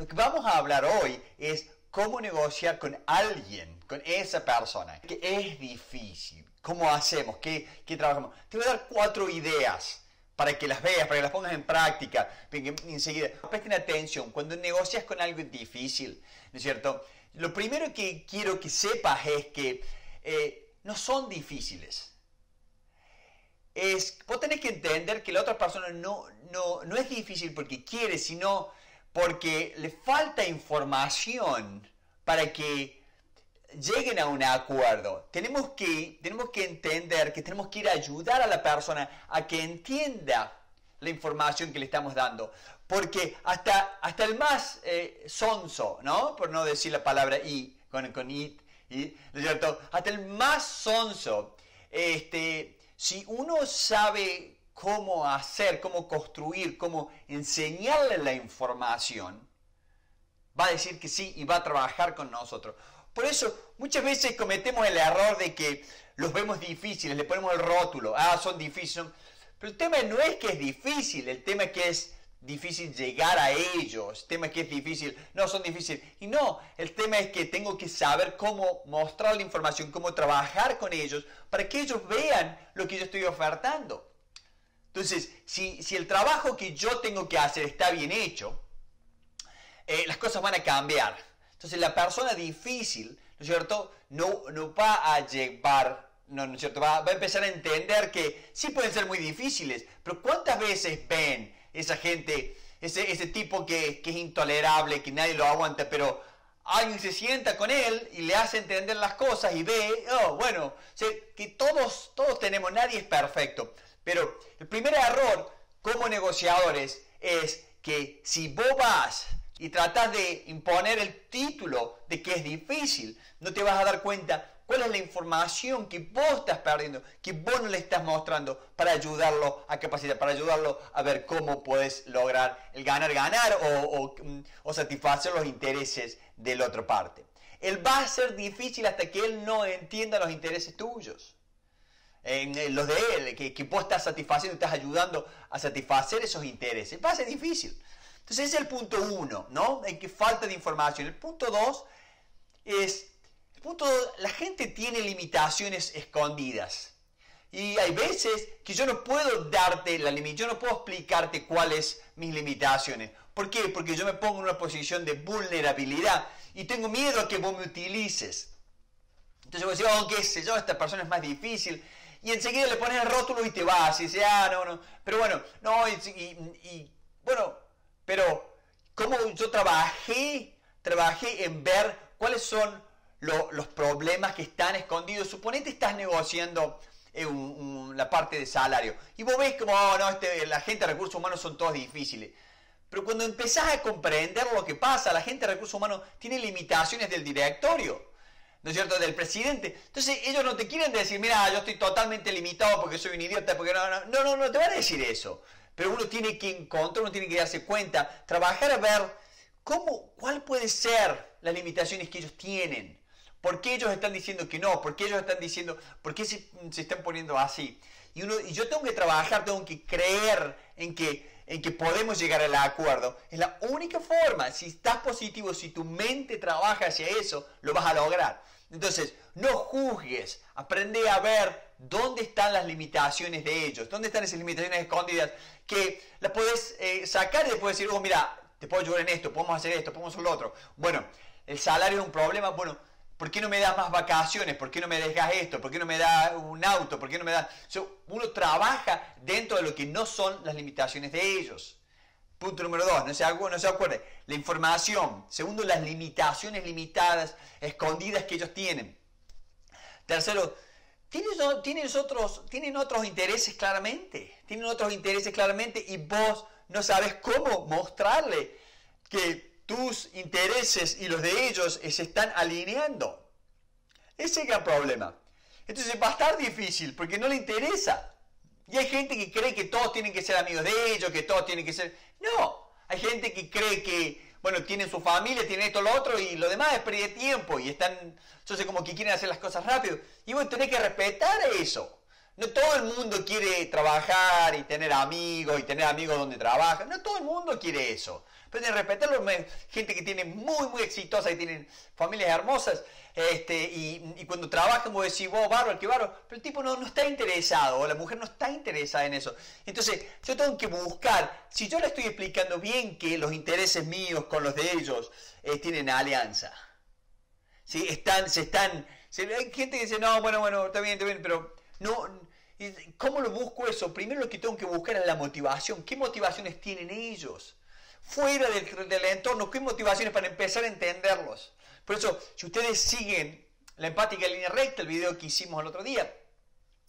lo que vamos a hablar hoy es cómo negociar con alguien, con esa persona, que es difícil. ¿Cómo hacemos? ¿Qué, qué trabajamos? Te voy a dar cuatro ideas para que las veas, para que las pongas en práctica, enseguida. Presten atención, cuando negocias con algo difícil, ¿no es cierto? Lo primero que quiero que sepas es que eh, no son difíciles. Es, vos tenés que entender que la otra persona no, no, no es difícil porque quiere, sino porque le falta información para que lleguen a un acuerdo. Tenemos que, tenemos que entender que tenemos que ir a ayudar a la persona a que entienda la información que le estamos dando. Porque hasta, hasta el más eh, sonso, ¿no? Por no decir la palabra y, con, con it, y, cierto? Hasta el más sonso, este, si uno sabe cómo hacer, cómo construir, cómo enseñarle la información, va a decir que sí y va a trabajar con nosotros. Por eso muchas veces cometemos el error de que los vemos difíciles, le ponemos el rótulo, ah, son difíciles. Pero el tema no es que es difícil, el tema es que es difícil llegar a ellos, el tema es que es difícil, no son difíciles. Y no, el tema es que tengo que saber cómo mostrar la información, cómo trabajar con ellos, para que ellos vean lo que yo estoy ofertando. Entonces, si, el trabajo que yo tengo que hacer está bien hecho, eh, las cosas van a cambiar. Entonces, la persona difícil, ¿no es cierto?, no, no va a llevar no, es cierto? Va, a empezar a entender que sí pueden ser muy difíciles, pero ¿cuántas veces ven esa gente, ese, ese tipo que, es intolerable, que nadie lo aguanta, pero alguien se sienta con él y le hace entender las cosas y ve, oh, bueno, que todos, todos tenemos, nadie es perfecto. Pero el primer error como negociadores es que si vos vas y tratas de imponer el título de que es difícil, no te vas a dar cuenta cuál es la información que vos estás perdiendo, que vos no le estás mostrando para ayudarlo a capacitar, para ayudarlo a ver cómo puedes lograr el ganar, ganar o, mm, satisfacer los intereses de la otra parte. Él va a ser difícil hasta que él no entienda los intereses tuyos en los de él, que, que vos estás satisfaciendo, estás ayudando a satisfacer esos intereses. Va a ser difícil. Entonces ese es el punto uno, ¿no? hay que falta de información. El punto dos es, el punto la gente tiene limitaciones escondidas. Y hay veces que yo no puedo darte la limitación, yo no puedo explicarte cuáles mis limitaciones. ¿Por qué? Porque yo me pongo en una posición de vulnerabilidad y tengo miedo a que vos me utilices. Entonces a decir, oh, qué sé yo, esta persona es más difícil, y enseguida le pones el rótulo y te vas. Y dices, ah, no, no. Pero bueno, no, y, bueno, pero como yo trabajé, trabajé en ver cuáles son los problemas que están escondidos. Suponete estás negociando eh, la parte de salario. Y vos ves como, oh, no, este, la gente de recursos humanos son todos difíciles. Pero cuando empezás a comprender lo que pasa, la gente de recursos humanos tiene limitaciones del directorio. ¿no es cierto?, del presidente. Entonces ellos no te quieren decir, mira, yo estoy totalmente limitado porque soy un idiota, porque no, no, no, no, no te van a decir eso. Pero uno tiene que encontrar, uno tiene que darse cuenta, trabajar a ver cómo, cuál puede ser las limitaciones que ellos tienen. ¿Por qué ellos están diciendo que no? ¿Por qué ellos están diciendo, por qué se, están poniendo así? Y, uno, y yo tengo que trabajar, tengo que creer en que en que podemos llegar al acuerdo. Es la única forma. Si estás positivo, si tu mente trabaja hacia eso, lo vas a lograr. Entonces, no juzgues, aprende a ver dónde están las limitaciones de ellos, dónde están esas limitaciones escondidas que las puedes eh, sacar y después decir, oh, mira, te puedo ayudar en esto, podemos hacer esto, podemos hacer lo otro. Bueno, el salario es un problema. Bueno, ¿Por qué no me das más vacaciones? ¿Por qué no me dejas esto? ¿Por qué no me das un auto? ¿Por qué no me das...? uno trabaja dentro de lo que no son las limitaciones de ellos. Punto número dos, no se, acuerde. La información. Segundo, las limitaciones limitadas, escondidas que ellos tienen. Tercero, ¿tienes, otros, tienen otros intereses claramente. Tienen otros intereses claramente y vos no sabes cómo mostrarle que tus intereses y los de ellos se están alineando. Ese es el gran problema. Entonces va a estar difícil porque no le interesa. Y hay gente que cree que todos tienen que ser amigos de ellos, que todos tienen que ser... No, hay gente que cree que, bueno, tienen su familia, tienen esto, lo otro, y lo demás es perder tiempo, y están, entonces como que quieren hacer las cosas rápido. Y bueno, tenés que respetar eso. No todo el mundo quiere trabajar y tener amigos y tener amigos donde trabaja. No todo el mundo quiere eso. Pueden respetarlo, gente que tiene muy, muy exitosa, y tienen familias hermosas, este, y, cuando trabajan vos decís, vos, bárbaro, qué barro, pero el tipo no, está interesado, o la mujer no está interesada en eso. Entonces, yo tengo que buscar, si yo le estoy explicando bien que los intereses míos con los de ellos eh, tienen alianza, si están, se están, hay gente que dice, no, bueno, bueno, está bien, está bien, pero no... ¿Cómo lo busco eso? Primero lo que tengo que buscar es la motivación. ¿Qué motivaciones tienen ellos? fuera del, del entorno, qué motivaciones para empezar a entenderlos. Por eso, si ustedes siguen la empática en línea recta, el video que hicimos el otro día,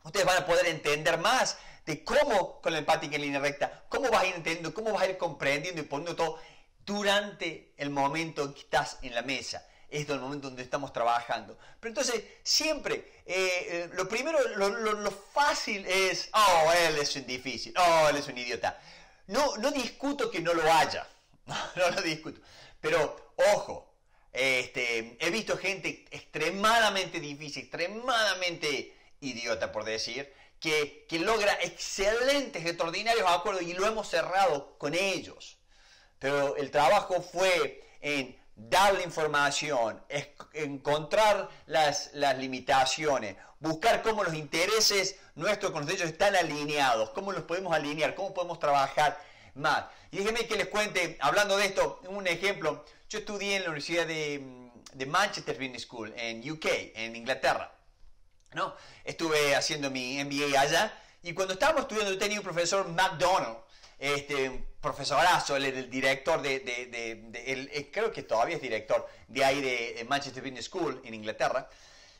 ustedes van a poder entender más de cómo con la empática en línea recta, cómo vas a ir entendiendo, cómo vas a ir comprendiendo y poniendo todo durante el momento en que estás en la mesa. Es el momento donde estamos trabajando. Pero entonces, siempre, eh, eh, lo primero, lo, lo, fácil es, oh, él es un difícil, oh, él es un idiota. No, discuto que no lo haya, no lo discuto, pero ojo, este, he visto gente extremadamente difícil, extremadamente idiota por decir, que, que logra excelentes, extraordinarios acuerdos y lo hemos cerrado con ellos. Pero el trabajo fue en dar la información, encontrar las, limitaciones, buscar cómo los intereses nuestros con los ellos están alineados, cómo los podemos alinear, cómo podemos trabajar más. Y déjenme que les cuente, hablando de esto, un ejemplo. Yo estudié en la Universidad de, de Manchester Business School, en UK, en Inglaterra. ¿no? Estuve haciendo mi MBA allá y cuando estábamos estudiando, yo tenía un profesor McDonald este, él era el director de, de, eh, creo que todavía es director de ahí de, Manchester Business School en Inglaterra,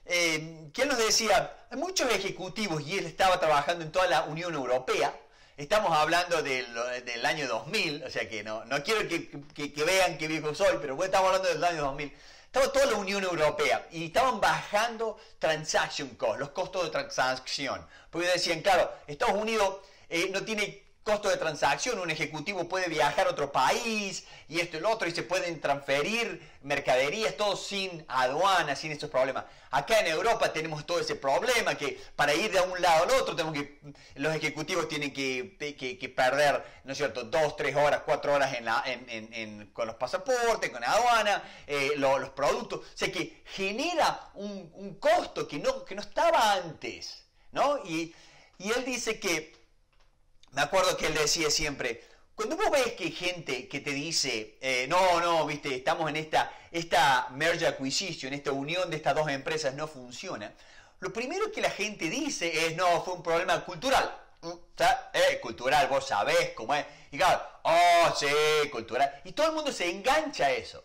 eh, que él nos decía, hay muchos ejecutivos, y él estaba trabajando en toda la Unión Europea, estamos hablando del, del año 2000, o sea que no, no quiero que, que, vean qué viejo soy, pero estamos hablando del año 2000. Estaba toda la Unión Europea y estaban bajando transaction costs, los costos de transacción. Porque decían, claro, Estados Unidos eh, no tiene costo de transacción, un ejecutivo puede viajar a otro país y esto y lo otro, y se pueden transferir mercaderías, todo sin aduanas, sin estos problemas. Acá en Europa tenemos todo ese problema que para ir de un lado al otro que, los ejecutivos tienen que, perder, ¿no es cierto?, dos, tres horas, cuatro horas en la, con los pasaportes, con aduana, eh, los productos. O sea que genera un, costo que no, que no estaba antes, ¿no? Y, y él dice que me acuerdo que él decía siempre, cuando vos ves que gente que te dice, eh, no, no, viste, estamos en esta, esta merge acquisition, esta unión de estas dos empresas no funciona, lo primero que la gente dice es, no, fue un problema cultural. Mm, eh, cultural, vos sabés cómo es. Y claro, oh, sí, cultural. Y todo el mundo se engancha a eso.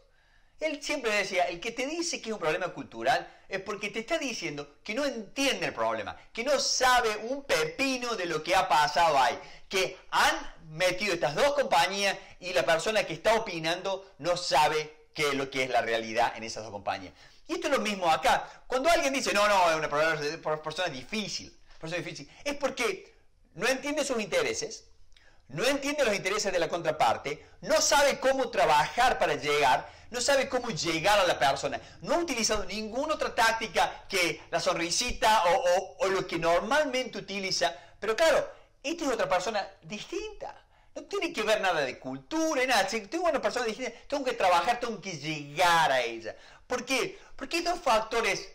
Él siempre decía, el que te dice que es un problema cultural es porque te está diciendo que no entiende el problema, que no sabe un pepino de lo que ha pasado ahí, que han metido estas dos compañías y la persona que está opinando no sabe qué es lo que es la realidad en esas dos compañías. Y esto es lo mismo acá. Cuando alguien dice, no, no, es una persona difícil, persona difícil, es porque no entiende sus intereses, no entiende los intereses de la contraparte, no sabe cómo trabajar para llegar no sabe cómo llegar a la persona, no ha utilizado ninguna otra táctica que la sonrisita o, lo que normalmente utiliza, pero claro, esta es otra persona distinta. No tiene que ver nada de cultura, nada. tengo una persona distinta, tengo que trabajar, tengo que llegar a ella. ¿Por qué? Porque hay dos factores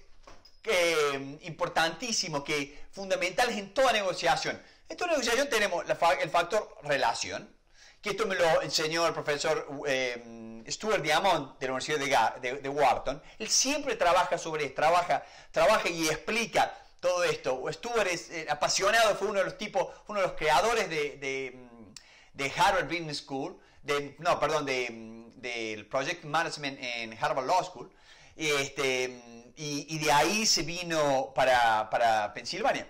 eh, importantísimos, que fundamentales en toda negociación. En toda negociación tenemos el factor relación, que esto me lo enseñó el profesor eh, Stuart Diamond de la Universidad de, Wharton. Él siempre trabaja sobre trabaja, y explica todo esto. Stuart es eh, apasionado, fue uno de los tipos, uno de los creadores de, de Harvard Business School, de, no, perdón, del Project Management en Harvard Law School. Este, y, de ahí se vino para, para Pensilvania.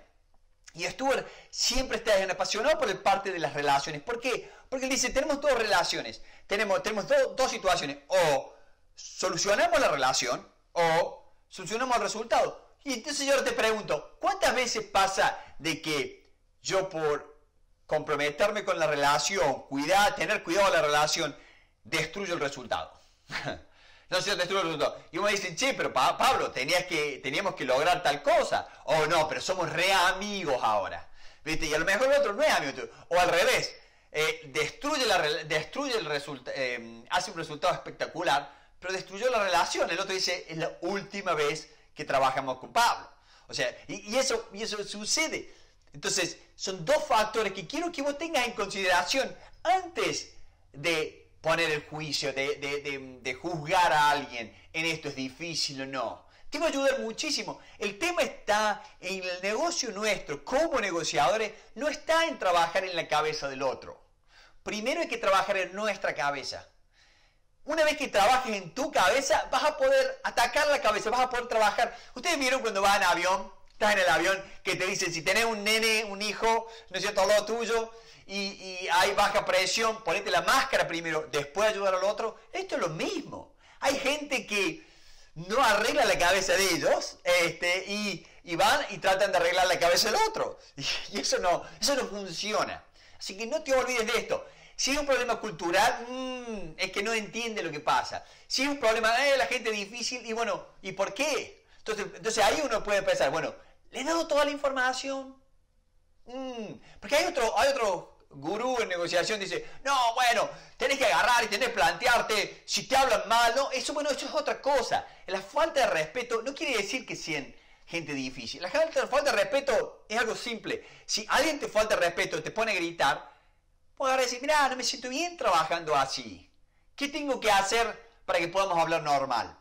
Y Stuart siempre está apasionado por el parte de las relaciones. ¿Por qué? Porque él dice, tenemos dos relaciones, tenemos, tenemos dos situaciones, o solucionamos la relación o solucionamos el resultado. Y entonces yo te pregunto, ¿cuántas veces pasa de que yo por comprometerme con la relación, cuidar, tener cuidado de la relación, destruyo el resultado? no sé, destruyo el resultado. Y uno dice, "Sí, pero Pablo, tenías que, teníamos que lograr tal cosa. O no, pero somos re amigos ahora. ¿Viste? Y a lo mejor el otro no es amigo. O al revés, eh, destruye, la, destruye el resultado, eh, hace un resultado espectacular, pero destruyó la relación. El otro dice, es la última vez que trabajamos con Pablo. O sea, y, eso, y eso sucede. Entonces, son dos factores que quiero que vos tengas en consideración antes de poner el juicio, de, de, de, de juzgar a alguien en esto es difícil o no. Te va a ayudar muchísimo. El tema está en el negocio nuestro, como negociadores, no está en trabajar en la cabeza del otro primero hay que trabajar en nuestra cabeza. Una vez que trabajes en tu cabeza, vas a poder atacar la cabeza, vas a poder trabajar. Ustedes vieron cuando vas en avión, estás en el avión, que te dicen, si tenés un nene, un hijo, no es cierto, al tuyo, y, hay baja presión, ponete la máscara primero, después ayudar al otro. Esto es lo mismo. Hay gente que no arregla la cabeza de ellos este, y, van y tratan de arreglar la cabeza del otro. Y, eso, no, eso no funciona. Así que no te olvides de esto. Si es un problema cultural, mm, es que no entiende lo que pasa. Si es un problema de eh, la gente difícil, y bueno, ¿y por qué? Entonces, entonces ahí uno puede pensar, bueno, le he dado toda la información. Mm, porque hay otro, hay otro gurú en negociación, dice, no, bueno, tenés que agarrar y tenés que plantearte si te hablan mal, no, eso bueno, eso es otra cosa. La falta de respeto no quiere decir que, sienten gente difícil. La falta de respeto es algo simple. Si alguien te falta respeto y te pone a gritar, puedes decir, mira, no me siento bien trabajando así. ¿Qué tengo que hacer para que podamos hablar normal?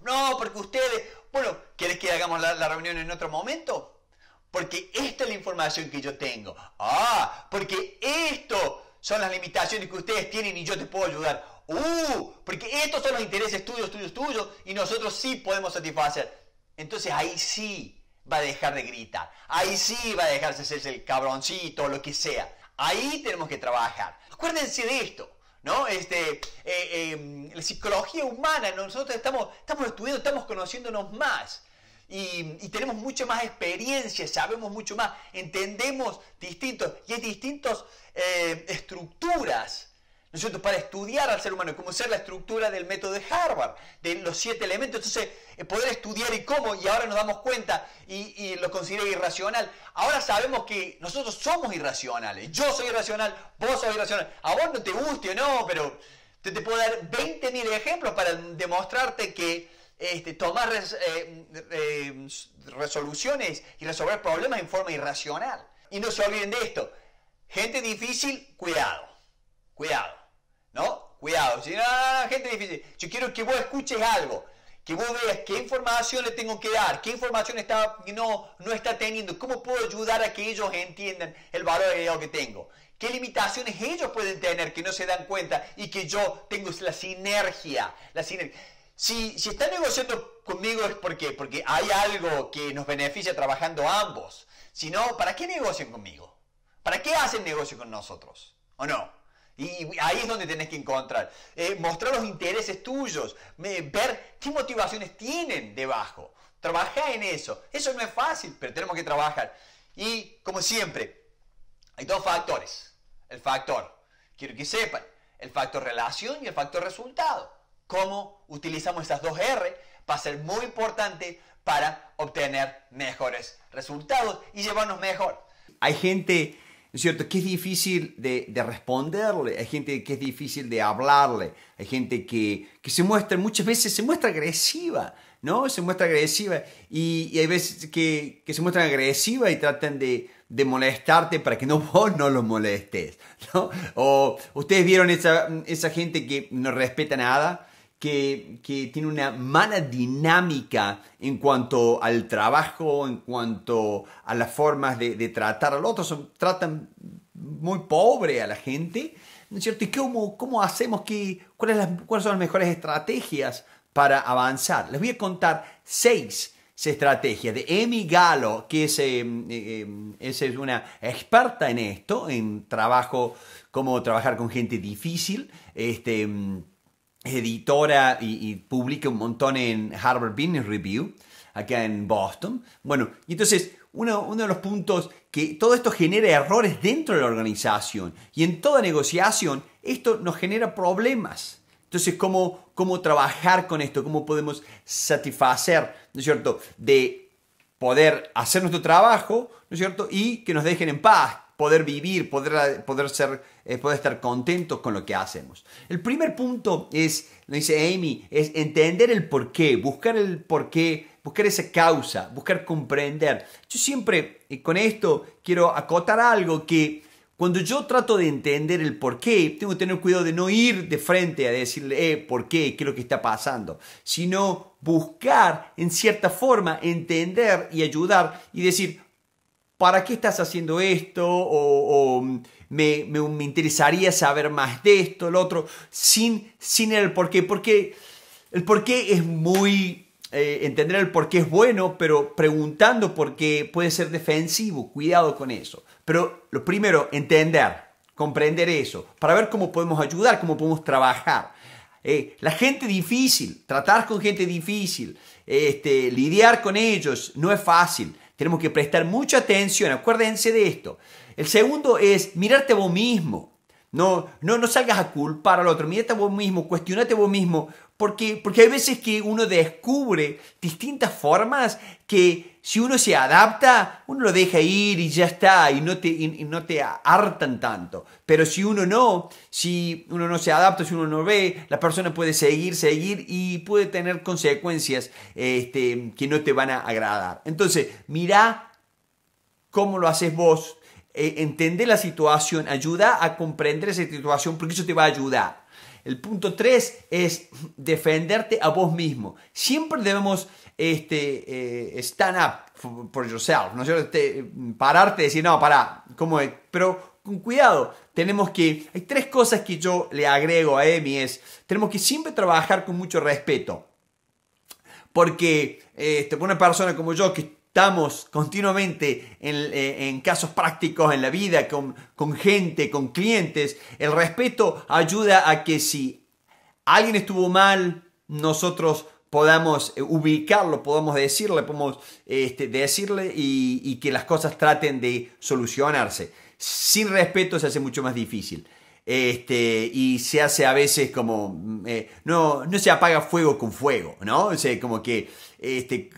No, porque ustedes, bueno, ¿quieres que hagamos la, reunión en otro momento? Porque esta es la información que yo tengo. Ah, porque esto son las limitaciones que ustedes tienen y yo te puedo ayudar. Uh, porque estos son los intereses tuyos, tuyos, tuyos y nosotros sí podemos satisfacer entonces ahí sí va a dejar de gritar, ahí sí va a dejarse hacerse el cabroncito, lo que sea. Ahí tenemos que trabajar. Acuérdense de esto. ¿No? Este, eh, em, la psicología humana, nosotros estamos, estamos estudiando, estamos conociéndonos más. Y, tenemos mucha más experiencia, sabemos mucho más, entendemos distintos y hay distintas eh, estructuras para estudiar al ser humano, cómo ser la estructura del método de Harvard, de los siete elementos. Entonces, eh, poder estudiar y cómo, y ahora nos damos cuenta y, lo considero irracional. Ahora sabemos que nosotros somos irracionales. Yo soy irracional, vos sos irracional. A vos no te guste o no, pero te, te puedo dar 20.000 ejemplos para demostrarte que este, tomar eh, eh, resoluciones y resolver problemas en forma irracional. Y no se olviden de esto. Gente difícil, cuidado. Cuidado. ¿no? Cuidado, si no, gente difícil. Yo quiero que vos escuches algo, que vos veas qué información le tengo que dar, qué información está, no, no está teniendo, cómo puedo ayudar a que ellos entiendan el valor que tengo, qué limitaciones ellos pueden tener que no se dan cuenta y que yo tengo la sinergia, la sinergia. Si, si están negociando conmigo es porque, porque hay algo que nos beneficia trabajando ambos. Si no, ¿para qué negocian conmigo? ¿Para qué hacen negocio con nosotros? ¿O no? Y ahí es donde tenés que encontrar. Eh, mostrar los intereses tuyos, ver qué motivaciones tienen debajo. Trabaja en eso. Eso no es fácil, pero tenemos que trabajar. Y como siempre, hay dos factores. El factor, quiero que sepan, el factor relación y el factor resultado. Cómo utilizamos esas dos R va ser muy importante para obtener mejores resultados y llevarnos mejor. Hay gente es cierto? Que es difícil de, responderle, hay gente que es difícil de hablarle, hay gente que, que, se muestra, muchas veces se muestra agresiva, ¿no? Se muestra agresiva y, hay veces que, que, se muestran agresiva y tratan de, molestarte para que no vos no los molestes, ¿no? O ustedes vieron esa, esa gente que no respeta nada, que, tiene una mala dinámica en cuanto al trabajo, en cuanto a las formas de, tratar al otro, Son, tratan muy pobre a la gente, ¿no es cierto? ¿Y cómo, cómo hacemos que, cuáles, cuáles son las mejores estrategias para avanzar? Les voy a contar seis estrategias de Emi Galo, que es, eh, eh, es una experta en esto, en trabajo, cómo trabajar con gente difícil, este editora y, publica un montón en Harvard Business Review, acá en Boston. Bueno, y entonces uno, de los puntos que todo esto genera errores dentro de la organización y en toda negociación esto nos genera problemas. Entonces, ¿cómo, cómo trabajar con esto? ¿Cómo podemos satisfacer, ¿no es cierto?, de poder hacer nuestro trabajo, ¿no es cierto?, y que nos dejen en paz, poder vivir, poder, poder, ser, eh, poder estar contentos con lo que hacemos. El primer punto es, lo dice Amy, es entender el porqué, buscar el porqué, buscar esa causa, buscar comprender. Yo siempre eh, con esto quiero acotar algo que cuando yo trato de entender el porqué tengo que tener cuidado de no ir de frente a decirle, eh, ¿por qué? ¿Qué es lo que está pasando? Sino buscar, en cierta forma, entender y ayudar y decir, ¿para qué estás haciendo esto? O, me, interesaría saber más de esto, El otro, sin, sin el por qué. Porque el por qué es muy... Eh, entender el por qué es bueno, pero preguntando por qué puede ser defensivo, cuidado con eso. Pero lo primero, entender, comprender eso, para ver cómo podemos ayudar, cómo podemos trabajar. Eh, la gente difícil, tratar con gente difícil, este, lidiar con ellos, no es fácil. Tenemos que prestar mucha atención, acuérdense de esto. El segundo es mirarte a vos mismo. No, no, salgas a culpar al otro. Mírate a vos mismo, cuestionate vos mismo. Porque, porque hay veces que uno descubre distintas formas que si uno se adapta, uno lo deja ir y ya está, y no te, no te hartan tanto. Pero si uno no, si uno no se adapta, si uno no ve, la persona puede seguir, seguir y puede tener consecuencias este, que no te van a agradar. Entonces, mira cómo lo haces vos eh, entender entende la situación, ayuda a comprender esa situación porque eso te va a ayudar. El punto tres es defenderte a vos mismo. Siempre debemos este, eh, stand up for yourself, ¿no es pararte y decir, no, para, ¿cómo Pero con cuidado, tenemos que, hay tres cosas que yo le agrego a Emi, es, tenemos que siempre trabajar con mucho respeto. Porque este, una persona como yo que continuamente eh, en, casos prácticos en la vida, con, gente, con clientes. El respeto ayuda a que si alguien estuvo mal, nosotros podamos eh, ubicarlo, podamos decirle, podemos este, decirle y, que las cosas traten de solucionarse. Sin respeto se hace mucho más difícil. Este, y se hace a veces como, mm, eh, no, no se apaga fuego con fuego, ¿no? O como que este,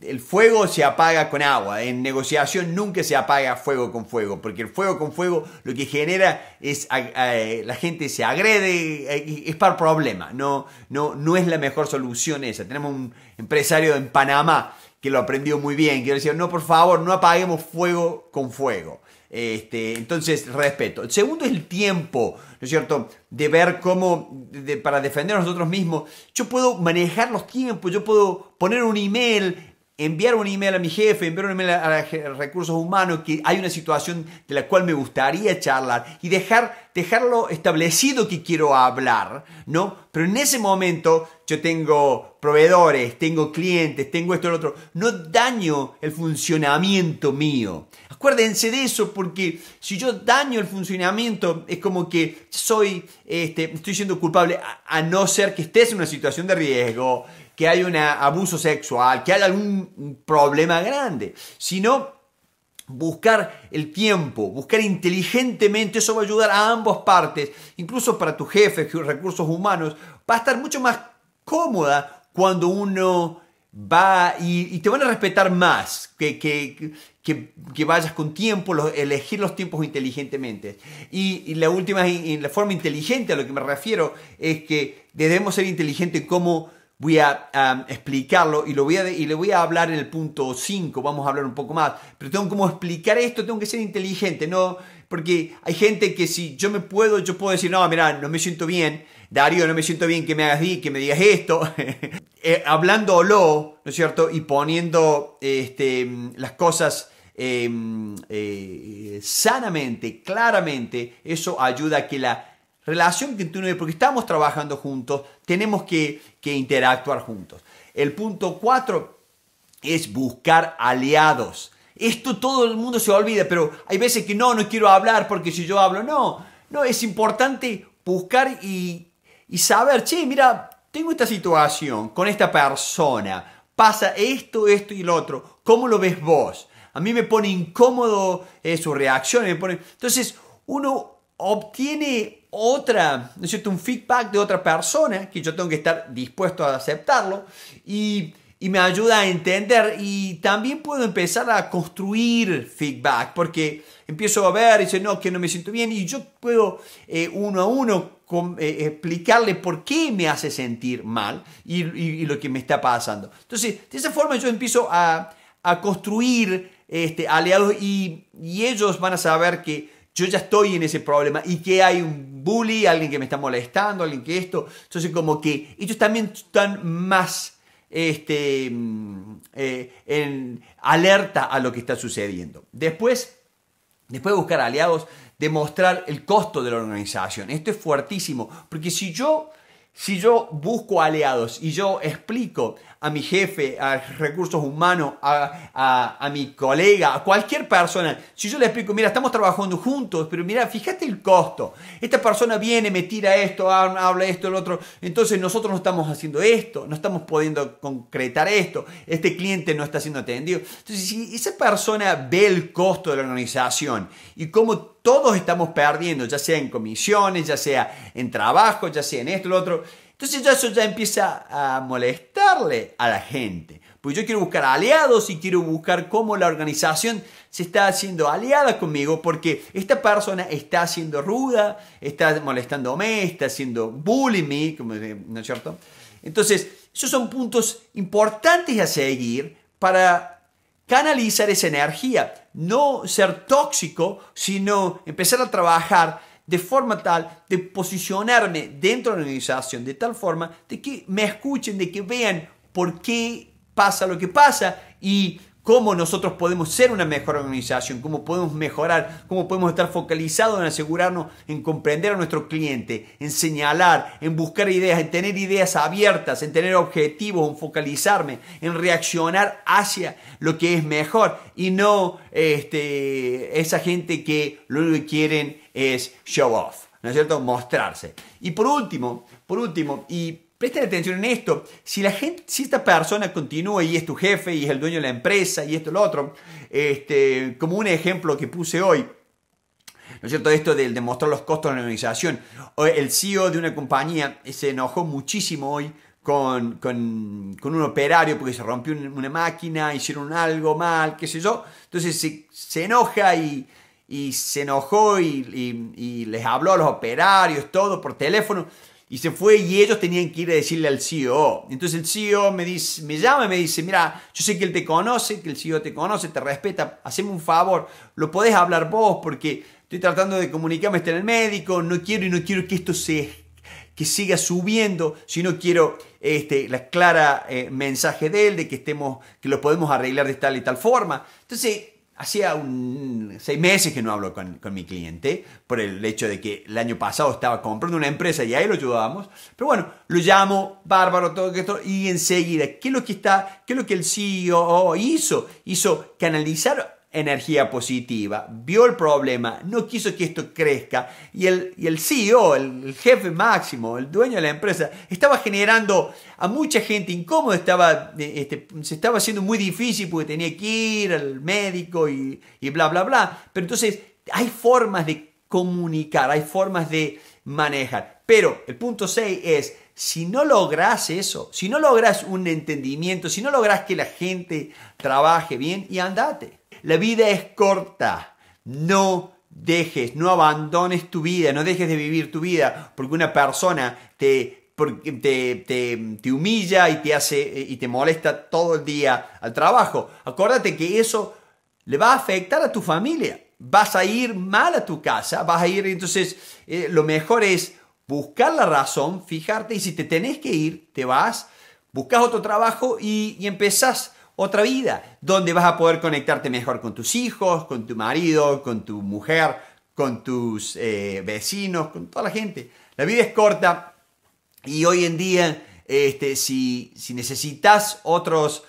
el fuego se apaga con agua. En negociación nunca se apaga fuego con fuego, porque el fuego con fuego lo que genera es la gente se agrede, eh, es para problema. No, no, es la mejor solución esa. Tenemos un empresario en Panamá que lo aprendió muy bien, que decía, no, por favor, no apaguemos fuego con fuego. Este, entonces, respeto. El segundo es el tiempo, ¿no es cierto? De ver cómo, para defender a nosotros mismos, yo puedo manejar los tiempos, yo puedo poner un email enviar un email a mi jefe, enviar un email a, recursos humanos, que hay una situación de la cual me gustaría charlar y dejar, dejarlo establecido que quiero hablar, ¿no? Pero en ese momento yo tengo proveedores, tengo clientes, tengo esto y lo otro. No daño el funcionamiento mío. Acuérdense de eso porque si yo daño el funcionamiento es como que soy, este, estoy siendo culpable a, a no ser que estés en una situación de riesgo que hay un abuso sexual, que hay algún problema grande, sino buscar el tiempo, buscar inteligentemente, eso va a ayudar a ambas partes, incluso para tu jefe, recursos humanos, va a estar mucho más cómoda cuando uno va y, te van a respetar más, que, vayas con tiempo, elegir los tiempos inteligentemente. Y, la última, la forma inteligente a lo que me refiero, es que debemos ser inteligentes como voy a um, explicarlo y, lo voy a, y le voy a hablar en el punto 5, vamos a hablar un poco más, pero tengo que explicar esto, tengo que ser inteligente, ¿no? Porque hay gente que si yo me puedo, yo puedo decir, no, mira, no me siento bien, Darío, no me siento bien que me hagas que me digas esto, hablando eh, hablándolo, ¿no es cierto? Y poniendo este, las cosas... Em, eh, sanamente, claramente, eso ayuda a que la relación que tú porque estamos trabajando juntos, tenemos que, interactuar juntos. El punto cuatro es buscar aliados. Esto todo el mundo se olvida, pero hay veces que no, no quiero hablar porque si yo hablo, no, no, es importante buscar y, saber, che, mira, tengo esta situación con esta persona, pasa esto, esto y lo otro, ¿cómo lo ves vos? A mí me pone incómodo eh, su reacción, me pone... Entonces, uno obtiene otra, ¿no es cierto? un feedback de otra persona que yo tengo que estar dispuesto a aceptarlo y, me ayuda a entender y también puedo empezar a construir feedback porque empiezo a ver y dice no, que no me siento bien y yo puedo eh, uno a uno eh, explicarle por qué me hace sentir mal y, lo que me está pasando. Entonces, de esa forma yo empiezo a, construir este, aliados y ellos van a saber que yo ya estoy en ese problema y que hay un bully, alguien que me está molestando, alguien que esto. Entonces como que ellos también están más este, mm, eh, en alerta a lo que está sucediendo. Después, después de buscar aliados, demostrar el costo de la organización. Esto es fuertísimo, porque si yo, si yo busco aliados y yo explico a mi jefe, a recursos humanos, a, mi colega, a cualquier persona. Si yo le explico, mira, estamos trabajando juntos, pero mira, fíjate el costo. Esta persona viene, me tira esto, ah, habla esto, el otro. Entonces nosotros no estamos haciendo esto, no estamos pudiendo concretar esto. Este cliente no está siendo atendido. Entonces, si esa persona ve el costo de la organización y cómo todos estamos perdiendo, ya sea en comisiones, ya sea en trabajo, ya sea en esto, el otro, entonces ya eso ya empieza a molestarle a la gente. Pues yo quiero buscar aliados y quiero buscar cómo la organización se está haciendo aliada conmigo porque esta persona está siendo ruda, está molestándome, está haciendo bullying, ¿no es cierto? Entonces, esos son puntos importantes a seguir para canalizar esa energía. No ser tóxico, sino empezar a trabajar de forma tal de posicionarme dentro de la organización, de tal forma de que me escuchen, de que vean por qué pasa lo que pasa y cómo nosotros podemos ser una mejor organización, cómo podemos mejorar, cómo podemos estar focalizados en asegurarnos, en comprender a nuestro cliente, en señalar, en buscar ideas, en tener ideas abiertas, en tener objetivos, en focalizarme, en reaccionar hacia lo que es mejor y no este, esa gente que lo que quieren es show off, ¿no es cierto? Mostrarse. Y por último, por último, y Presten atención en esto. Si, la gente, si esta persona continúa y es tu jefe y es el dueño de la empresa y esto y lo otro, este, como un ejemplo que puse hoy, ¿no es cierto? Esto de, demostrar mostrar los costos de la organización. El CEO de una compañía se enojó muchísimo hoy con, un operario porque se rompió una máquina, hicieron algo mal, qué sé yo. Entonces se, se enoja y y se enojó y, les habló a los operarios, todo por teléfono, y se fue y ellos tenían que ir a decirle al CEO. Entonces el CEO me, dice, me llama y me dice, mira, yo sé que él te conoce, que el CEO te conoce, te respeta, hazme un favor, lo podés hablar vos porque estoy tratando de comunicarme está en el médico, no quiero y no quiero que esto se que siga subiendo, si no quiero este, la clara eh, mensaje de él de que estemos, que lo podemos arreglar de tal y tal forma. Entonces, Hacía un, seis meses que no hablo con, con, mi cliente por el hecho de que el año pasado estaba comprando una empresa y ahí lo ayudábamos. Pero bueno, lo llamo, bárbaro, todo esto, y enseguida, ¿qué es lo que está, qué es lo que el CEO hizo? Hizo canalizar energía positiva, vio el problema, no quiso que esto crezca y el, y el CEO, el, jefe máximo, el dueño de la empresa, estaba generando a mucha gente incómoda, estaba, eh, este, se estaba haciendo muy difícil porque tenía que ir al médico y, y bla, bla, bla. Pero entonces hay formas de comunicar, hay formas de manejar. Pero el punto 6 es, si no logras eso, si no logras un entendimiento, si no logras que la gente trabaje bien y andate. La vida es corta. No dejes, no abandones tu vida, no dejes de vivir tu vida porque una persona te, te, humilla y te hace y te molesta todo el día al trabajo. Acuérdate que eso le va a afectar a tu familia. Vas a ir mal a tu casa, vas a ir, entonces eh, lo mejor es buscar la razón, fijarte y si te tenés que ir, te vas, buscas otro trabajo y, y empezás otra vida, donde vas a poder conectarte mejor con tus hijos, con tu marido, con tu mujer, con tus eh, vecinos, con toda la gente. La vida es corta y hoy en día, este, si, necesitas otras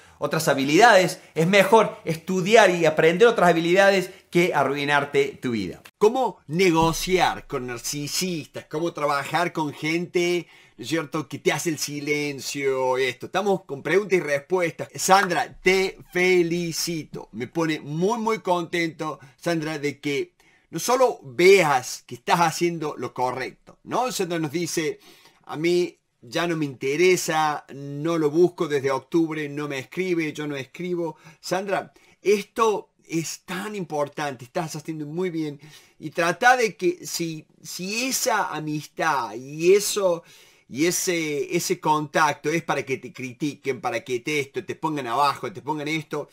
habilidades, es mejor estudiar y aprender otras habilidades que arruinarte tu vida. ¿Cómo negociar con narcisistas? ¿Cómo trabajar con gente? ¿no es cierto? Que te hace el silencio, esto. Estamos con preguntas y respuestas. Sandra, te felicito. Me pone muy, muy contento, Sandra, de que no solo veas que estás haciendo lo correcto, ¿no? Sandra nos dice, a mí ya no me interesa, no lo busco desde octubre, no me escribe, yo no escribo. Sandra, esto es tan importante, estás haciendo muy bien. Y trata de que si, si esa amistad y eso, y ese, ese contacto es para que te critiquen, para que te esto, te pongan abajo, te pongan esto.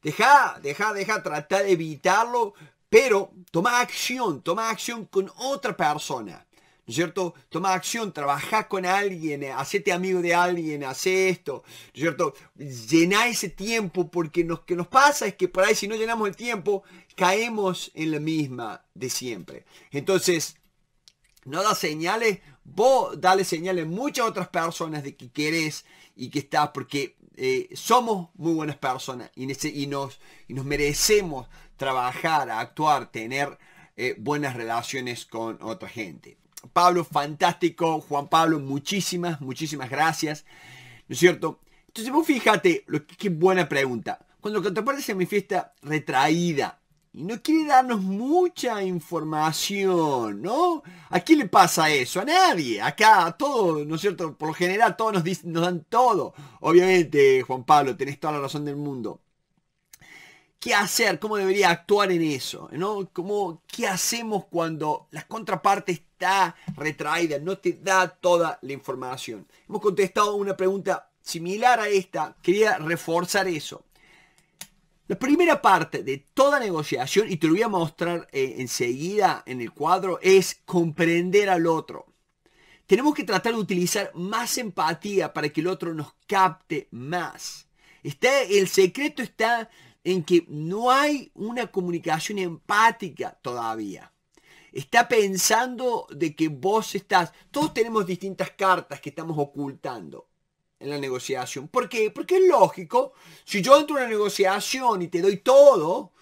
Deja, deja, deja, tratar de evitarlo, pero toma acción, toma acción con otra persona. ¿no es cierto? Toma acción, trabaja con alguien, hacete amigo de alguien, hace esto, ¿no es cierto? Llená ese tiempo, porque lo que nos pasa es que por ahí si no llenamos el tiempo, caemos en la misma de siempre. Entonces, no da señales vos dale señales a muchas otras personas de que querés y que estás, porque eh, somos muy buenas personas y, nos, nos merecemos trabajar, actuar, tener eh, buenas relaciones con otra gente. Pablo, fantástico. Juan Pablo, muchísimas, muchísimas gracias. ¿No es cierto? Entonces vos fíjate, lo que, qué buena pregunta. Cuando el contraparte se manifiesta retraída, y no quiere darnos mucha información, ¿no? ¿A quién le pasa eso? A nadie. Acá a todos, ¿no es cierto? Por lo general todos nos, dicen, nos dan todo. Obviamente, Juan Pablo, tenés toda la razón del mundo. ¿Qué hacer? ¿Cómo debería actuar en eso? ¿no? ¿Cómo, ¿Qué hacemos cuando la contraparte está retraída, no te da toda la información? Hemos contestado una pregunta similar a esta. Quería reforzar eso. La primera parte de toda negociación, y te lo voy a mostrar eh, enseguida en el cuadro, es comprender al otro. Tenemos que tratar de utilizar más empatía para que el otro nos capte más. Está, el secreto está en que no hay una comunicación empática todavía. Está pensando de que vos estás, todos tenemos distintas cartas que estamos ocultando en la negociación. ¿Por qué? Porque es lógico. Si yo entro en una negociación y te doy todo,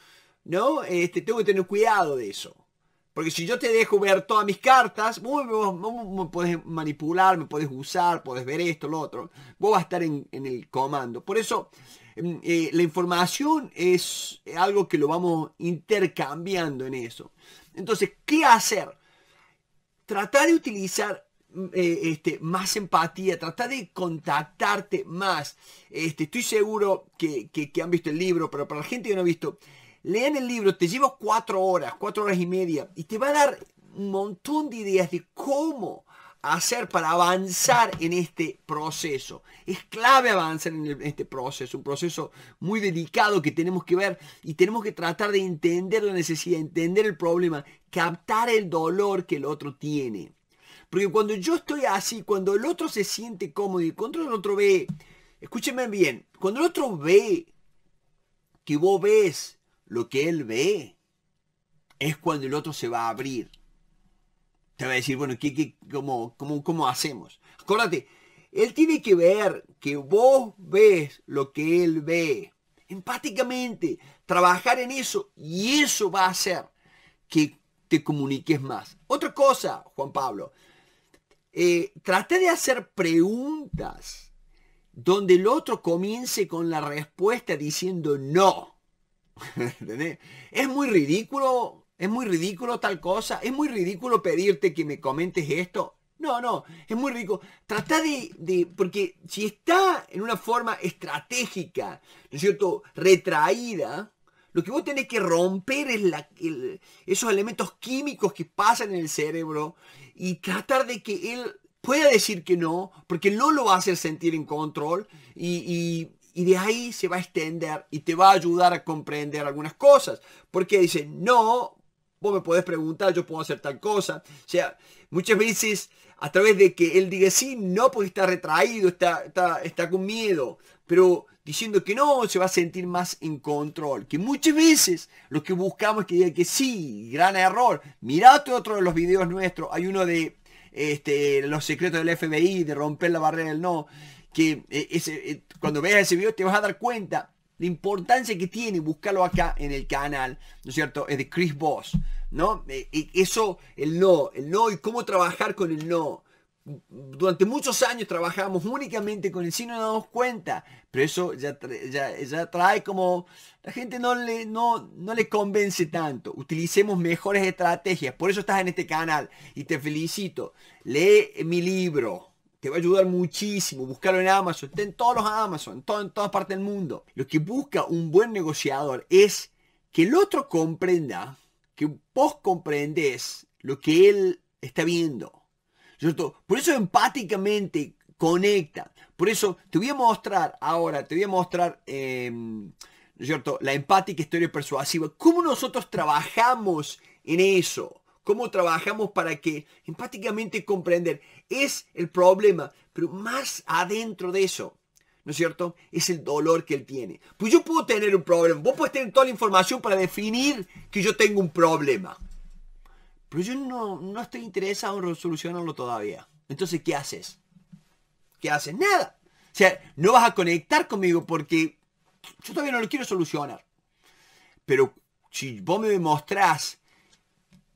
¿no? Este, tengo que tener cuidado de eso. Porque si yo te dejo ver todas mis cartas, vos, me podés manipular, me puedes usar, podés ver esto, lo otro. Vos vas a estar en, el comando. Por eso, mm, eh, la información es algo que lo vamos intercambiando en eso. Entonces, ¿qué hacer? Tratar de utilizar eh, este, más empatía, trata de contactarte más. Este, estoy seguro que, han visto el libro, pero para la gente que no ha visto, lean el libro, te lleva cuatro horas, cuatro horas y media, y te va a dar un montón de ideas de cómo hacer para avanzar en este proceso. Es clave avanzar en, en este proceso, un proceso muy delicado que tenemos que ver y tenemos que tratar de entender la necesidad, entender el problema, captar el dolor que el otro tiene. Porque cuando yo estoy así, cuando el otro se siente cómodo y cuando el otro ve, escúcheme bien, cuando el otro ve que vos ves lo que él ve, es cuando el otro se va a abrir. Te va a decir, bueno, ¿qué, cómo, cómo, ¿cómo hacemos? Acuérdate, él tiene que ver que vos ves lo que él ve. Empáticamente, trabajar en eso y eso va a hacer que te comuniques más. Otra cosa, Juan Pablo, eh, traté de hacer preguntas donde el otro comience con la respuesta diciendo no. Es muy ridículo, es muy ridículo tal cosa, es muy ridículo pedirte que me comentes esto. No, no, es muy rico. Trata de, porque si está en una forma estratégica, ¿no es cierto?, retraída, lo que vos tenés que romper es la, esos elementos químicos que pasan en el cerebro y tratar de que él pueda decir que no, porque no lo va a hacer sentir en control y, de ahí se va a extender y te va a ayudar a comprender algunas cosas. Porque dice, no, vos me podés preguntar, yo puedo hacer tal cosa. O sea, muchas veces a través de que él diga sí, no, porque está retraído, está, está, está con miedo pero diciendo que no, se va a sentir más en control. Que muchas veces lo que buscamos es que diga que sí, gran error. Mirate otro de los videos nuestros, hay uno de este, los secretos del FBI, de romper la barrera del no, que eh, eh, cuando veas ese video te vas a dar cuenta la importancia que tiene, buscarlo acá en el canal, ¿no es cierto? Es de Chris Boss. ¿no? Eh, eso, el no, el no y cómo trabajar con el no durante muchos años trabajamos únicamente con el cine no nos damos cuenta, pero eso ya, trae, como, la gente no le, no, no le convence tanto, utilicemos mejores estrategias, por eso estás en este canal y te felicito, lee mi libro, te va a ayudar muchísimo, buscarlo en Amazon, está en todos los Amazon, todo, en todas partes del mundo. Lo que busca un buen negociador es que el otro comprenda, que vos comprendés lo que él está viendo por eso empáticamente conecta. Por eso te voy a mostrar ahora, te voy a mostrar, em, ¿cierto? La empática historia persuasiva. ¿Cómo nosotros trabajamos en eso? ¿Cómo trabajamos para que empáticamente comprender? Es el problema, pero más adentro de eso. ¿no es cierto? Es el dolor que él tiene. Pues yo puedo tener un problema. Vos puedes tener toda la información para definir que yo tengo un problema. Pero yo no, no estoy interesado en solucionarlo todavía. Entonces, ¿qué haces? ¿Qué haces? Nada. O sea, no vas a conectar conmigo porque yo todavía no lo quiero solucionar. Pero si vos me demostrás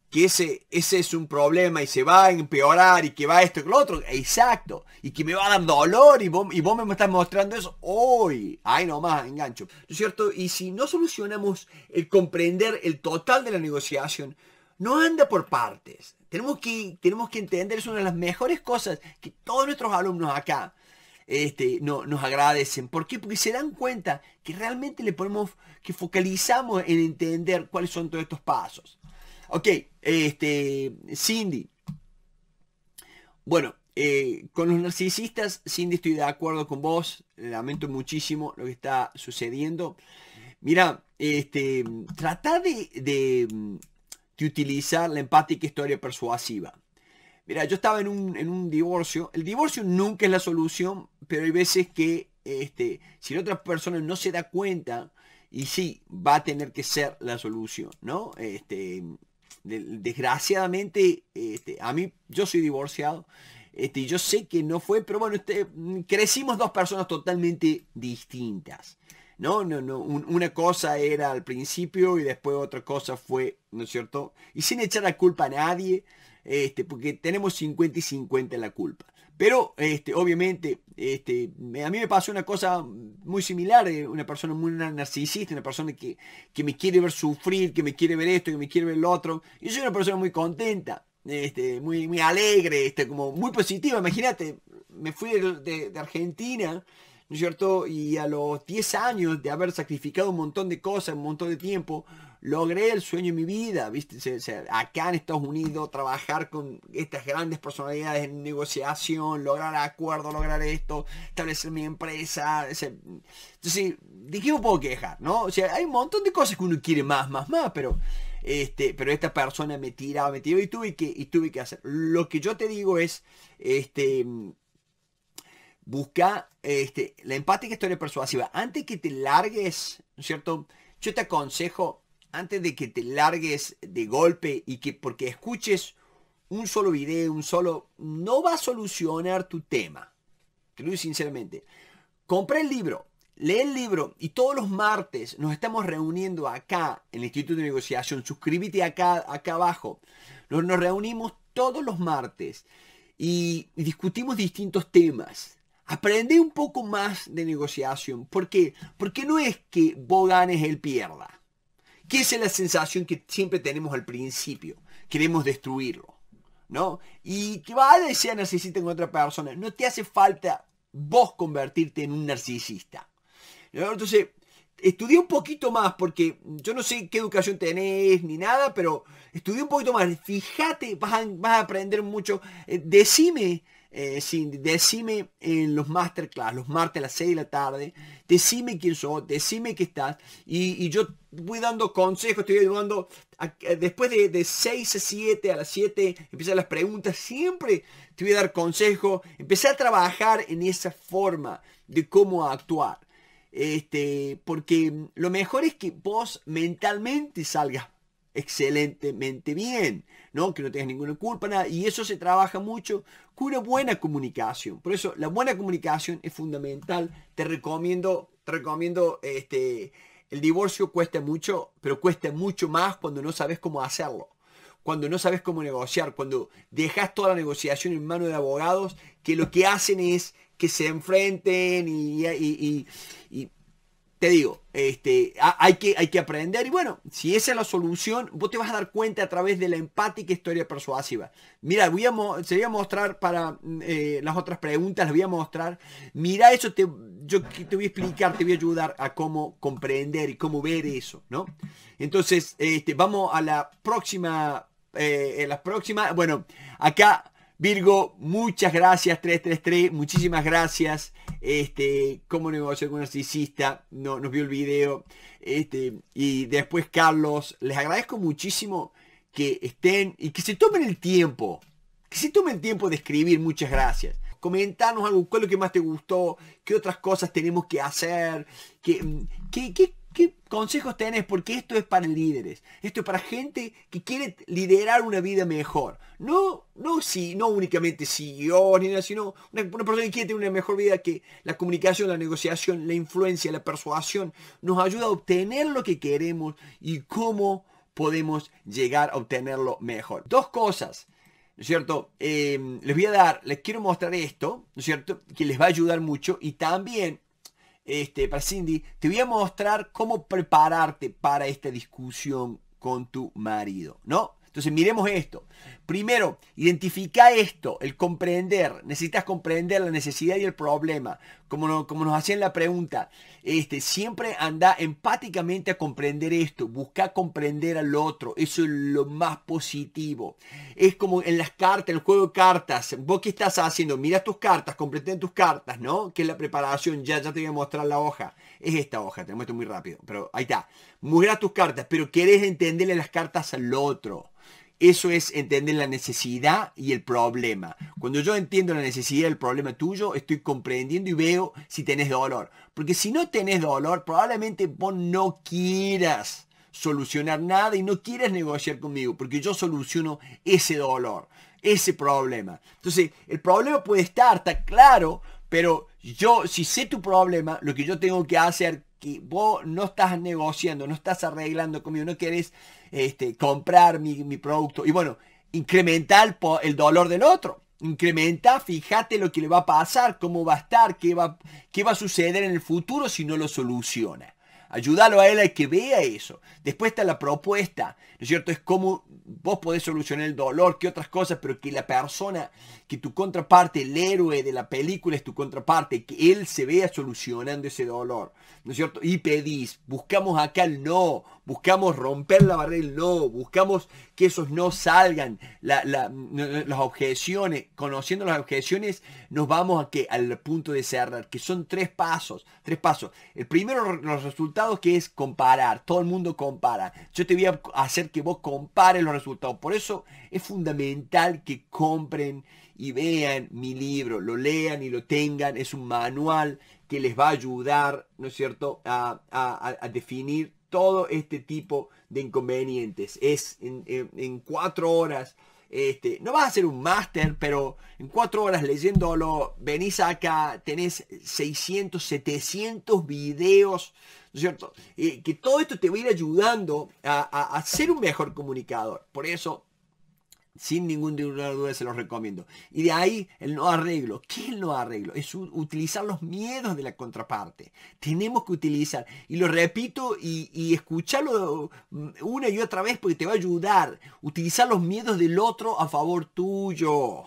que ese, ese es un problema y se va a empeorar y que va esto y lo otro, exacto, y que me va a dar dolor y vos, y vos me estás mostrando eso hoy, no nomás engancho, ¿no es cierto? Y si no solucionamos el comprender el total de la negociación, no anda por partes. Tenemos que, tenemos que entender, es una de las mejores cosas que todos nuestros alumnos acá este, no, nos agradecen. ¿Por qué? Porque se dan cuenta que realmente le ponemos, que focalizamos en entender cuáles son todos estos pasos. Ok, este, Cindy. Bueno, eh, con los narcisistas, Cindy, estoy de acuerdo con vos. Lamento muchísimo lo que está sucediendo. Mira, este, trata de utilizar la empática historia persuasiva. Mira, yo estaba en un, en un, divorcio. El divorcio nunca es la solución, pero hay veces que este, si la otra persona no se da cuenta, y sí, va a tener que ser la solución, ¿no? Este, desgraciadamente, este, a mí, yo soy divorciado, este, yo sé que no fue, pero bueno, este, crecimos dos personas totalmente distintas. No, no, no. una cosa era al principio y después otra cosa fue, ¿no es cierto? Y sin echar la culpa a nadie, este, porque tenemos 50 y 50 en la culpa. Pero, este, obviamente, este, a mí me pasó una cosa muy similar, eh, una persona muy narcisista, una persona que, me quiere ver sufrir, que me quiere ver esto, que me quiere ver lo otro. Yo soy una persona muy contenta, este, muy, muy alegre, este, como muy positiva. Imagínate, me fui de Argentina ¿no es cierto? Y a los 10 años de haber sacrificado un montón de cosas, un montón de tiempo, logré el sueño de mi vida, ¿viste? acá en Estados Unidos, trabajar con estas grandes personalidades en negociación, lograr acuerdos, lograr esto, establecer mi empresa. entonces, ¿de qué me puedo quejar, no? O sea, hay un montón de cosas que uno quiere más, más, más, pero... Este, pero esta persona me tiraba, me tiraba y tuve que, y tuve que hacer. Lo que yo te digo es, este, Busca este, la empática historia persuasiva. Antes que te largues, ¿no cierto? Yo te aconsejo, antes de que te largues de golpe y que porque escuches un solo video, un solo, no va a solucionar tu tema. Te lo digo sinceramente. Compré el libro, lee el libro y todos los martes nos estamos reuniendo acá en el Instituto de Negociación. Suscríbete acá, acá abajo. nos reunimos todos los martes y discutimos distintos temas aprende un poco más de negociación. ¿Por qué? Porque no es que vos ganes, él pierda. Que esa es la sensación que siempre tenemos al principio. Queremos destruirlo. ¿No? Y que va a ah, sea narcisista con otra persona. No te hace falta vos convertirte en un narcisista. Entonces, estudia un poquito más porque yo no sé qué educación tenés ni nada, pero estudié un poquito más. Fíjate, vas a, aprender mucho. Eh, decime eh, decime en los masterclass, los martes a las 6 de la tarde, decime quién sos, decime qué estás, y, yo voy dando consejos, estoy ayudando. Eh, después de, 6 a 7, a las 7, empieza las preguntas, siempre te voy a dar consejos, empecé a trabajar en esa forma de cómo actuar. Este, porque lo mejor es que vos mentalmente salgas excelentemente bien, ¿no? Que no tengas ninguna culpa, nada. Y eso se trabaja mucho con una buena comunicación. Por eso, la buena comunicación es fundamental. Te recomiendo, te recomiendo, este, el divorcio cuesta mucho, pero cuesta mucho más cuando no sabes cómo hacerlo. Cuando no sabes cómo negociar, cuando dejas toda la negociación en manos de abogados que lo que hacen es que se enfrenten y te digo, este, hay, que, hay que aprender. Y bueno, si esa es la solución, vos te vas a dar cuenta a través de la empática historia persuasiva. Mira, voy a, se voy a mostrar para mm, eh, las otras preguntas, las voy a mostrar. Mira eso, te, yo te voy a explicar, te voy a ayudar a cómo comprender y cómo ver eso, ¿no? Entonces, este, vamos a la próxima, eh, la próxima, bueno, acá Virgo, muchas gracias 333, muchísimas gracias este, cómo negociar con un narcisista, no, nos vio el video, este, y después Carlos, les agradezco muchísimo que estén y que se tomen el tiempo, que se tomen el tiempo de escribir, muchas gracias. Comentanos algo, cuál es lo que más te gustó, qué otras cosas tenemos que hacer, que qué ¿Qué consejos tenés? Porque esto es para líderes, esto es para gente que quiere liderar una vida mejor. No, no, si, no únicamente CEO ni nada, sino una, persona que quiere tener una mejor vida que la comunicación, la negociación, la influencia, la persuasión nos ayuda a obtener lo que queremos y cómo podemos llegar a obtenerlo mejor. Dos cosas. ¿No es cierto? Eh, les voy a dar, les quiero mostrar esto, ¿no es cierto? Que les va a ayudar mucho y también este, para Cindy, te voy a mostrar cómo prepararte para esta discusión con tu marido, ¿no? Entonces miremos esto. Primero, identifica esto, el comprender. Necesitas comprender la necesidad y el problema. Como, como nos hacían la pregunta, este, siempre anda empáticamente a comprender esto. Busca comprender al otro. Eso es lo más positivo. Es como en las cartas, el juego de cartas. Vos qué estás haciendo? Mira tus cartas, completen tus cartas, ¿no? Que es la preparación. Ya, ya te voy a mostrar la hoja. Es esta hoja, te muestro muy rápido. Pero ahí está. Mira tus cartas, pero querés entenderle las cartas al otro. Eso es entender la necesidad y el problema. Cuando yo entiendo la necesidad del problema tuyo, estoy comprendiendo y veo si tenés dolor. Porque si no tenés dolor, probablemente vos no quieras solucionar nada y no quieras negociar conmigo, porque yo soluciono ese dolor, ese problema. Entonces, el problema puede estar, está claro, pero yo, si sé tu problema, lo que yo tengo que hacer, que vos no estás negociando, no estás arreglando conmigo, no querés este, comprar mi, producto. Y bueno, incrementar el, dolor del otro. Incrementa, fíjate lo que le va a pasar, cómo va a estar, qué va, va a suceder en el futuro si no lo soluciona. Ayúdalo a él a que vea eso. Después está la propuesta, ¿no es cierto? Es cómo vos podés solucionar el dolor, qué otras cosas, pero que la persona, que tu contraparte, el héroe de la película es tu contraparte, que él se vea solucionando ese dolor, ¿no es cierto? Y pedís, buscamos acá el no, buscamos romper la barrera del no, buscamos que esos no salgan, las objeciones, conociendo las objeciones nos vamos a que al punto de cerrar, que son tres pasos, tres pasos. El primero, los resultados que es comparar, todo el mundo compara. Yo te voy a hacer que vos compares los resultados, por eso es fundamental que compren y vean mi libro, lo lean y lo tengan, es un manual que les va a ayudar, ¿no es cierto?, a definir todo este tipo de inconvenientes. Es en, cuatro horas. Este, no vas a hacer un máster, pero en cuatro horas leyéndolo, venís acá, tenés 600, 700 videos, ¿no es cierto? Eh, que todo esto te va a ir ayudando a, a, a ser un mejor comunicador. Por eso sin ningún duda se los recomiendo. Y de ahí el no arreglo. ¿Qué es el no arreglo? Es utilizar los miedos de la contraparte. Tenemos que utilizar, y lo repito y, y escucharlo mm, una y otra vez porque te va a ayudar. Utilizar los miedos del otro a favor tuyo.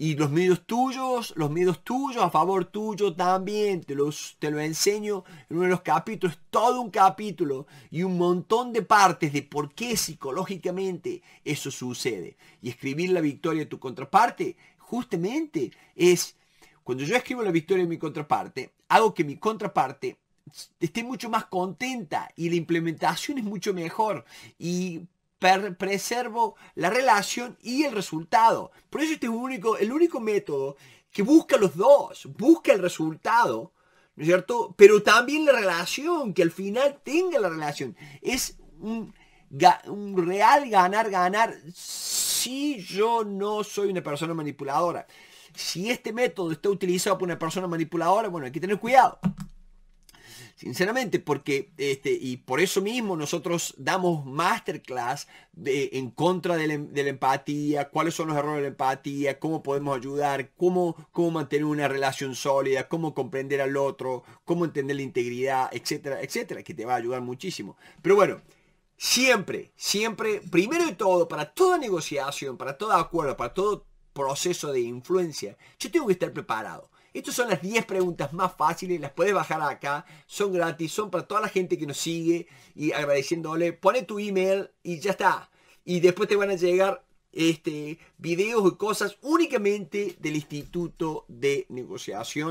Y los miedos tuyos, los miedos tuyos a favor tuyo también, te, los, te lo enseño en uno de los capítulos, todo un capítulo y un montón de partes de por qué psicológicamente eso sucede. Y escribir la victoria de tu contraparte, justamente es, cuando yo escribo la victoria de mi contraparte, hago que mi contraparte esté mucho más contenta y la implementación es mucho mejor. Y preservo la relación y el resultado. Por eso este es único, el único método que busca los dos, busca el resultado, ¿no es cierto? Pero también la relación, que al final tenga la relación. Es un, un real ganar, ganar si yo no soy una persona manipuladora. Si este método está utilizado por una persona manipuladora, bueno, hay que tener cuidado sinceramente, porque este, y por eso mismo nosotros damos masterclass de, en contra em, de la, empatía, cuáles son los errores de la empatía, cómo podemos ayudar, cómo, cómo mantener una relación sólida, cómo comprender al otro, cómo entender la integridad, etcétera, etcétera, que te va a ayudar muchísimo. Pero bueno, siempre, siempre, primero de todo, para toda negociación, para todo acuerdo, para todo proceso de influencia, yo tengo que estar preparado. Estas son las 10 preguntas más fáciles, las puedes bajar acá, son gratis, son para toda la gente que nos sigue y agradeciéndole. Pone tu email y ya está. Y después te van a llegar este, videos y cosas únicamente del Instituto de Negociación.